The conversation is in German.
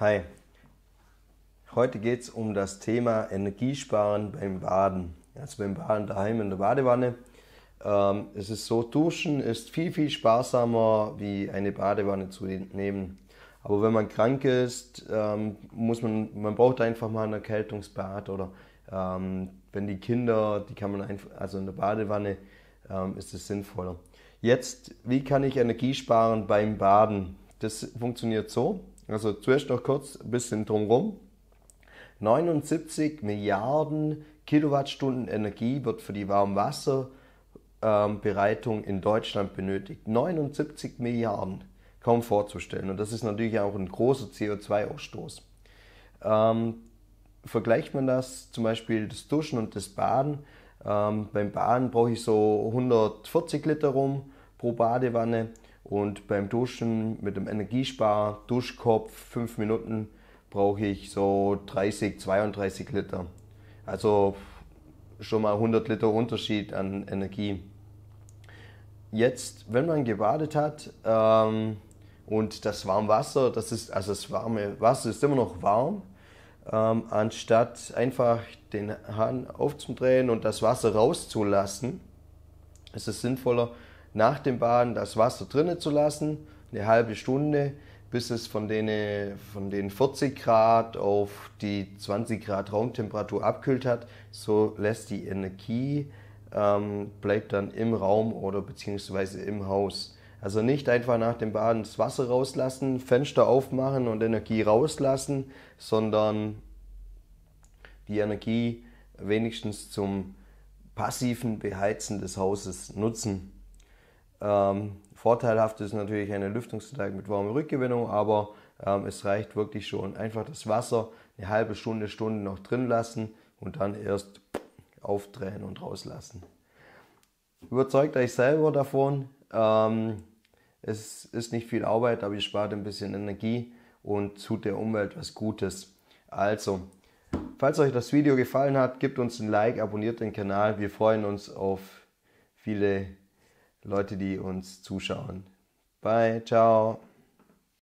Hi, heute geht es um das Thema Energiesparen beim Baden. Also beim Baden daheim in der Badewanne. Ähm, es ist so, Duschen ist viel, viel sparsamer wie eine Badewanne zu nehmen. Aber wenn man krank ist, ähm, muss man, man braucht einfach mal ein Erkältungsbad oder ähm, wenn die Kinder, die kann man einfach, also in der Badewanne ähm, ist es sinnvoller. Jetzt, wie kann ich Energie sparen beim Baden? Das funktioniert so. Also zuerst noch kurz ein bisschen drumherum. 79 Milliarden Kilowattstunden Energie wird für die Warmwasserbereitung in Deutschland benötigt. 79 Milliarden, kaum vorzustellen. Und das ist natürlich auch ein großer CO2-Ausstoß. Ähm, vergleicht man das zum Beispiel das Duschen und das Baden. Ähm, beim Baden brauche ich so 140 Liter rum pro Badewanne und beim Duschen mit dem Energiespar, Duschkopf, 5 Minuten brauche ich so 30, 32 Liter. Also schon mal 100 Liter Unterschied an Energie. Jetzt, wenn man gebadet hat ähm, und das Warmwasser, das ist, also das warme Wasser ist immer noch warm, ähm, anstatt einfach den Hahn aufzudrehen und das Wasser rauszulassen, ist es sinnvoller, nach dem Baden das Wasser drinnen zu lassen, eine halbe Stunde, bis es von den, von den 40 Grad auf die 20 Grad Raumtemperatur abkühlt hat. So lässt die Energie, ähm, bleibt dann im Raum oder beziehungsweise im Haus. Also nicht einfach nach dem Baden das Wasser rauslassen, Fenster aufmachen und Energie rauslassen, sondern die Energie wenigstens zum passiven Beheizen des Hauses nutzen. Ähm, vorteilhaft ist natürlich eine Lüftungsanlage mit warmer Rückgewinnung, aber ähm, es reicht wirklich schon. Einfach das Wasser eine halbe Stunde, Stunde noch drin lassen und dann erst aufdrehen und rauslassen. Überzeugt euch selber davon. Ähm, es ist nicht viel Arbeit, aber ihr spart ein bisschen Energie und tut der Umwelt was Gutes. Also, falls euch das Video gefallen hat, gebt uns ein Like, abonniert den Kanal. Wir freuen uns auf viele Leute, die uns zuschauen. Bye, ciao.